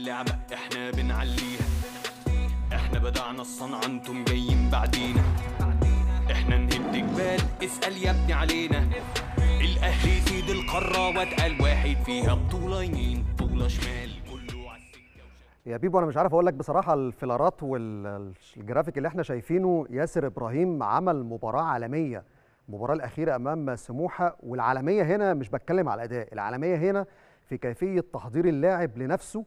اللعبة احنا بنعليها احنا بدعنا الصنعة انتم جايين بعدينا احنا نهد جبال اسأل يا ابني علينا الاهلي سيد القارة واتقال واحد فيها بطولة يمين بطولة شمال يا بيبو انا مش عارف اقول لك بصراحه الفيلرات والجرافيك اللي احنا شايفينه ياسر ابراهيم عمل مباراه عالميه المباراه الاخيره امام سموحه والعالميه هنا مش بتكلم على الاداء العالميه هنا في كيفيه تحضير اللاعب لنفسه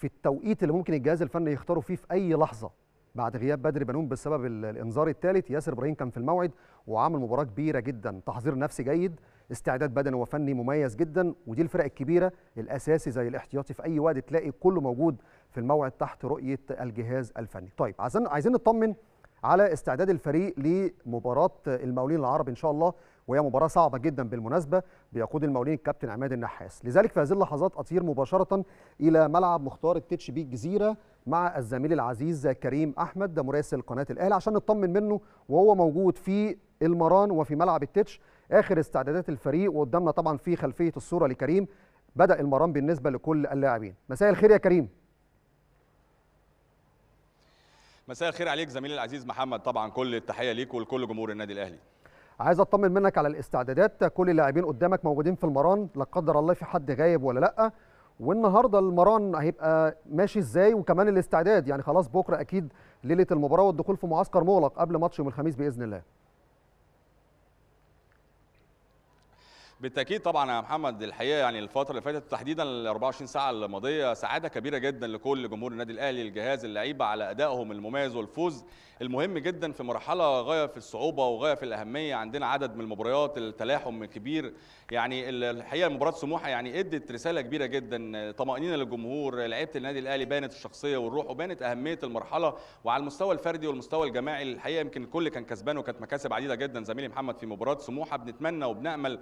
في التوقيت اللي ممكن الجهاز الفني يختاره فيه في اي لحظه بعد غياب بدر بنون بسبب الانذار الثالث ياسر ابراهيم كان في الموعد وعمل مباراه كبيره جدا تحضير نفسي جيد استعداد بدني وفني مميز جدا ودي الفرق الكبيره الاساسي زي الاحتياطي في اي وقت تلاقي كله موجود في الموعد تحت رؤيه الجهاز الفني طيب عايزين عايزين نطمن على استعداد الفريق لمباراه المقاولين العرب ان شاء الله وهي مباراه صعبه جدا بالمناسبه بيقود المولين الكابتن عماد النحاس لذلك في هذه اللحظات اطير مباشره الى ملعب مختار التتش بيه الجزيره مع الزميل العزيز كريم احمد ده مراسل قناه الاهلي عشان نطمن منه وهو موجود في المران وفي ملعب التتش اخر استعدادات الفريق وقدامنا طبعا في خلفيه الصوره لكريم بدا المران بالنسبه لكل اللاعبين مساء الخير يا كريم مساء الخير عليك زميلي العزيز محمد طبعا كل التحيه ليك ولكل جمهور النادي الاهلي عايز اطمن منك على الاستعدادات كل اللاعبين قدامك موجودين في المران لا قدر الله في حد غايب ولا لا والنهارده المران هيبقى ماشي ازاي وكمان الاستعداد يعني خلاص بكره اكيد ليله المباراه والدخول في معسكر مغلق قبل ماتش يوم الخميس باذن الله بالتاكيد طبعا يا محمد الحقيقه يعني الفتره اللي فاتت تحديدا ال 24 ساعه الماضيه سعاده كبيره جدا لكل جمهور النادي الاهلي الجهاز اللعيبه على ادائهم المميز والفوز المهم جدا في مرحله غايه في الصعوبه وغايه في الاهميه عندنا عدد من المباريات التلاحم كبير يعني الحقيقه مباراه سموحه يعني ادت رساله كبيره جدا طمانينه للجمهور لعيبه النادي الاهلي بانت الشخصيه والروح وبانت اهميه المرحله وعلى المستوى الفردي والمستوى الجماعي الحقيقه يمكن الكل كان كسبان وكانت مكاسب عديده جدا زميلي محمد في مباراه سموحه بنتمنى وبنامل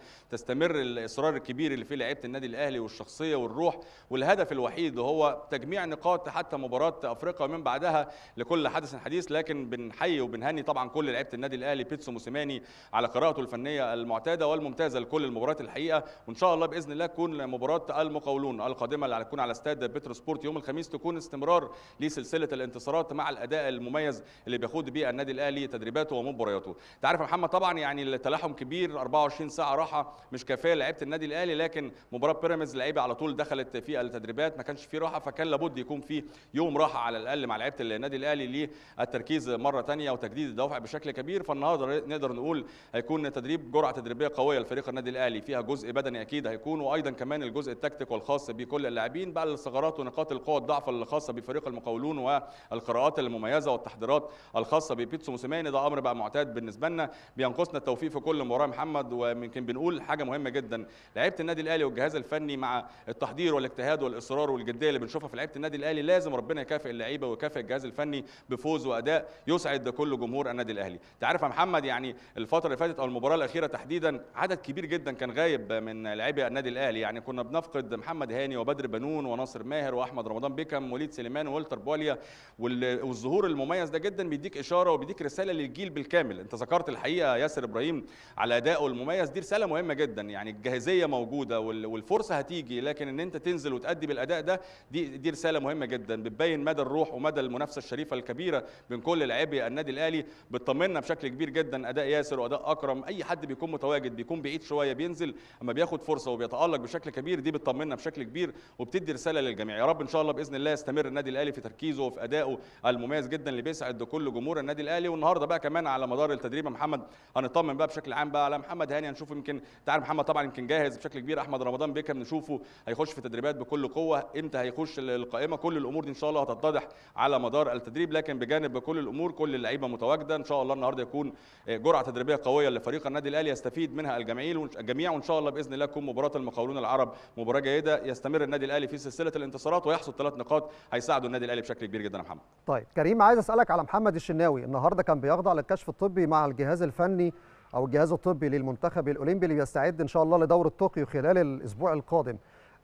يستمر الاصرار الكبير اللي فيه لعيبه النادي الاهلي والشخصيه والروح والهدف الوحيد هو تجميع نقاط حتى مباراه افريقيا ومن بعدها لكل حدث حديث لكن بنحيي وبنهني طبعا كل لعيبه النادي الاهلي بيتسو موسيماني على قراءته الفنيه المعتاده والممتازه لكل المباريات الحقيقه وان شاء الله باذن الله تكون مباراه المقاولون القادمه اللي هتكون على استاد بيترو سبورت يوم الخميس تكون استمرار لسلسله الانتصارات مع الاداء المميز اللي بيخوض بيه النادي الاهلي تدريباته ومبارياته تعرف يا محمد طبعا يعني التلاحم كبير 24 ساعه راحه مش كفايه لعيبه النادي الاهلي لكن مباراه بيراميدز لعيبه على طول دخلت في التدريبات ما كانش في راحه فكان لابد يكون في يوم راحه على الاقل مع لعيبه النادي الاهلي للتركيز مره ثانيه وتجديد الدوافع بشكل كبير فالنهارده نقدر نقول هيكون تدريب جرعه تدريبيه قويه لفريق النادي الاهلي فيها جزء بدني اكيد هيكون وايضا كمان الجزء التكتيك والخاص بكل اللاعبين بقى الثغرات ونقاط القوه الضعف الخاصه بفريق المقاولون والقراءات المميزه والتحضيرات الخاصه ببيتسو موسيماني ده امر بقى معتاد بالنسبه لنا بينقصنا التوفيق في كل مباراه محمد ويمكن بنقول حاجه مهمه جدا لعيبه النادي الاهلي والجهاز الفني مع التحضير والاجتهاد والاصرار والجديه اللي بنشوفها في لعيبه النادي الاهلي لازم ربنا يكافئ اللعيبه ويكافئ الجهاز الفني بفوز واداء يسعد كل جمهور النادي الاهلي انت عارف يا محمد يعني الفتره اللي فاتت او المباراه الاخيره تحديدا عدد كبير جدا كان غايب من لاعبي النادي الاهلي يعني كنا بنفقد محمد هاني وبدر بنون وناصر ماهر واحمد رمضان بيكم وليد سليمان وولتر بواليا والظهور المميز ده جدا بيديك اشاره وبيديك رساله للجيل بالكامل انت ذكرت الحقيقه ياسر ابراهيم على ادائه المميز دي رساله مهمه جدا يعني الجاهزيه موجوده والفرصه هتيجي لكن ان انت تنزل وتأدي بالاداء ده دي دي رساله مهمه جدا بتبين مدى الروح ومدى المنافسه الشريفه الكبيره بين كل لاعبي النادي الاهلي بتطمنا بشكل كبير جدا اداء ياسر واداء اكرم اي حد بيكون متواجد بيكون بعيد شويه بينزل اما بياخد فرصه وبيتالق بشكل كبير دي بتطمنا بشكل كبير وبتدي رساله للجميع يا رب ان شاء الله باذن الله يستمر النادي الاهلي في تركيزه وفي ادائه المميز جدا اللي بيسعد كل جمهور النادي الاهلي والنهارده بقى كمان على مدار التدريب محمد هنطمن بقى بشكل عام بقى على محمد هاني هنشوف يمكن تعرف محمد طبعا يمكن جاهز بشكل كبير احمد رمضان بيكا بنشوفه هيخش في تدريبات بكل قوه امتى هيخش القائمه كل الامور دي ان شاء الله هتتضح على مدار التدريب لكن بجانب كل الامور كل اللعيبه متواجده ان شاء الله النهارده يكون آه، جرعه تدريبيه قويه لفريق النادي الاهلي يستفيد منها الجميع الجميع وان شاء الله باذن الله تكون مباراه المقاولون العرب مباراه جيده يستمر النادي الاهلي في سلسله الانتصارات ويحصد ثلاث نقاط هيساعدوا النادي الاهلي بشكل كبير جدا يا محمد طيب كريم عايز اسالك على محمد الشناوي النهارده كان بيخضع للكشف الطبي مع الجهاز الفني او الجهاز الطبي للمنتخب الاولمبي اللي بيستعد ان شاء الله لدوره طوكيو خلال الاسبوع القادم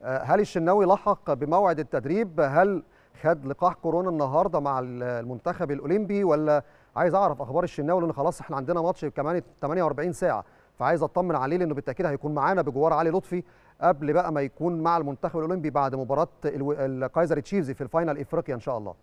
آه، هل الشناوي لحق بموعد التدريب هل خد لقاح كورونا النهارده مع المنتخب الاولمبي ولا عايز اعرف اخبار الشناوي لان خلاص احنا عندنا ماتش كمان 48 ساعه فعايز اطمن عليه لانه بالتاكيد هيكون معانا بجوار علي لطفي قبل بقى ما يكون مع المنتخب الاولمبي بعد مباراه الكايزر تشيفزي في الفاينل افريقيا ان شاء الله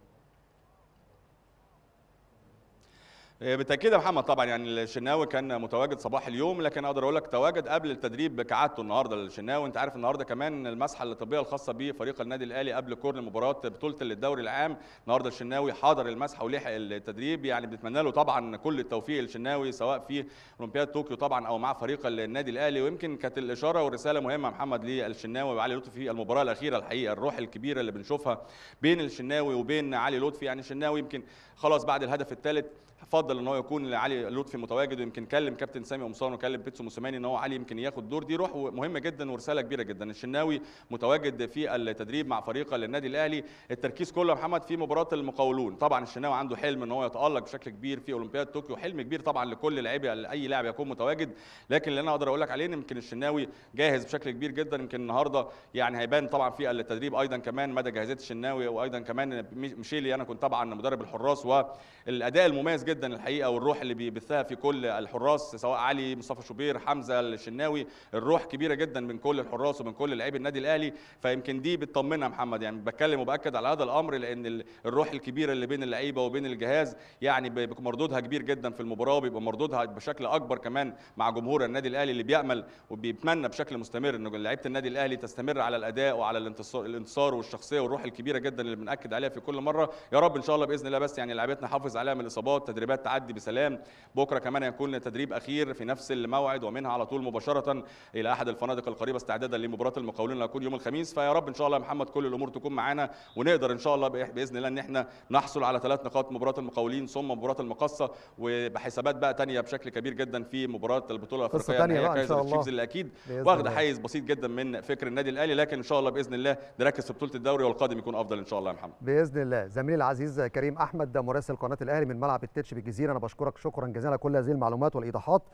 إيه، بالتاكيد يا محمد طبعا يعني الشناوي كان متواجد صباح اليوم لكن اقدر اقول لك تواجد قبل التدريب بكعادته النهارده الشناوي انت عارف النهارده كمان المسحه الطبيه الخاصه بفريق النادي الاهلي قبل كورن مباراه بطوله الدوري العام النهارده الشناوي حاضر المسحه ولحق التدريب يعني بنتمنى له طبعا كل التوفيق الشناوي سواء في اولمبياد طوكيو طبعا او مع فريق النادي الاهلي ويمكن كانت الاشاره والرساله مهمه محمد للشناوي وعلي لطفي في المباراه الاخيره الحقيقه الروح الكبيره اللي بنشوفها بين الشناوي وبين علي لطفي يعني الشناوي يمكن خلاص بعد الهدف الثالث فضل الافضل ان هو يكون علي لطفي متواجد ويمكن كلم كابتن سامي قمصان وكلم بيتسو موسيماني ان هو علي يمكن ياخد دور دي روح مهمه جدا ورساله كبيره جدا الشناوي متواجد في التدريب مع فريق النادي الاهلي التركيز كله يا محمد في مباراه المقاولون طبعا الشناوي عنده حلم ان هو يتالق بشكل كبير في اولمبياد طوكيو حلم كبير طبعا لكل لاعبي اي لاعب يكون متواجد لكن اللي انا اقدر اقول لك عليه ان يمكن الشناوي جاهز بشكل كبير جدا يمكن النهارده يعني هيبان طبعا في التدريب ايضا كمان مدى جاهزيه الشناوي وايضا كمان ميشيلي انا كنت طبعا مدرب الحراس والاداء المميز جدا الحقيقه والروح اللي بيبثها في كل الحراس سواء علي مصطفى شوبير حمزه الشناوي الروح كبيره جدا من كل الحراس ومن كل لعيبه النادي الاهلي فيمكن دي بتطمنا محمد يعني بتكلم وباكد على هذا الامر لان الروح الكبيره اللي بين اللعيبه وبين الجهاز يعني مردودها كبير جدا في المباراه وبيبقى مردودها بشكل اكبر كمان مع جمهور النادي الاهلي اللي بيامل وبيتمنى بشكل مستمر ان لعيبه النادي الاهلي تستمر على الاداء وعلى الانتصار والشخصيه والروح الكبيره جدا اللي بناكد عليها في كل مره يا رب ان شاء الله باذن الله بس يعني لعيبتنا حافظ عليها من الاصابات تدريبات تعدي بسلام بكره كمان هيكون تدريب اخير في نفس الموعد ومنها على طول مباشره الى احد الفنادق القريبه استعدادا لمباراه المقاولين اللي هتكون يوم الخميس فيا رب ان شاء الله يا محمد كل الامور تكون معانا ونقدر ان شاء الله باذن الله ان احنا نحصل على ثلاث نقاط مباراه المقاولين ثم مباراه المقصه وبحسابات بقى ثانيه بشكل كبير جدا في مباراه البطوله الافريقيه النهائيه ان شاء الله اكيد واخد حيز بسيط جدا من فكر النادي الاهلي لكن ان شاء الله باذن الله نركز في بطوله الدوري والقادم يكون افضل ان شاء الله يا محمد باذن الله زميلي العزيز كريم احمد مراسل قناه الاهلي من ملعب التتش الجزيره انا بشكرك شكرا جزيلا على كل هذه المعلومات والايضاحات